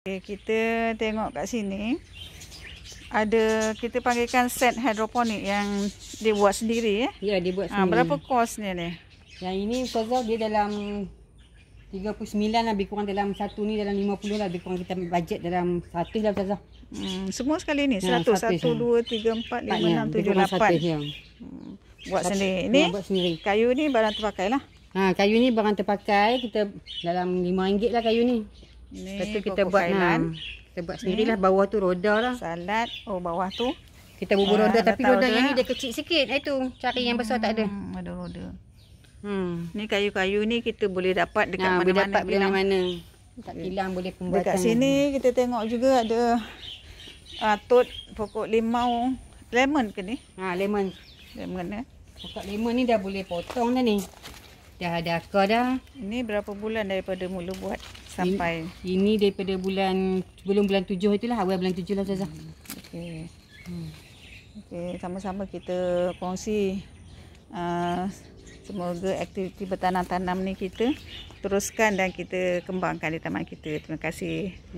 Okay, kita tengok kat sini ada kita panggilkan set hidroponik yang dia buat sendiri eh. Ya, dia buat ah, sendiri. Ha, berapa kosnya ni? Yang ini kos dia dalam 39 lah lebih kurang dalam satu ni dalam 50 lah lebih kurang kita bajet dalam 100 lah Ustazah. Hmm, semua sekali ni 100, ya, 100 1, 1 2 3 4 5 6 7 8. Buat sendiri. Ini ya, buat sendiri. kayu ni barang terpakai lah. Ha, kayu ni barang terpakai kita dalam RM5 lah kayu ni. Ini Lepas tu kita buat ha, hmm. Kita buat sendirilah ini. bawah tu roda lah Salad Oh bawah tu Kita bubur ha, roda Tapi roda yang ni lah. dia kecil sikit Itu eh, cari yang besar hmm, tak ada hmm, Ada roda Hmm. Ni kayu-kayu ni kita boleh dapat dekat mana-mana ha, Boleh dapat bila mana, -mana. Tak hilang boleh pembuatan Dekat sini kita tengok juga ada uh, ah, Tot pokok limau Lemon ke ni? Ha, lemon Lemon eh? Pokok lemon ni dah boleh potong dah ni Dah ada akar dah Ni berapa bulan daripada mula buat? sampai ini, ini daripada bulan sebelum bulan tujuh itulah awal bulan tujuh lah ustazah hmm, okey hmm. okey sama-sama kita kongsi uh, semoga aktiviti bertanam-tanam ni kita teruskan dan kita kembangkan di taman kita terima kasih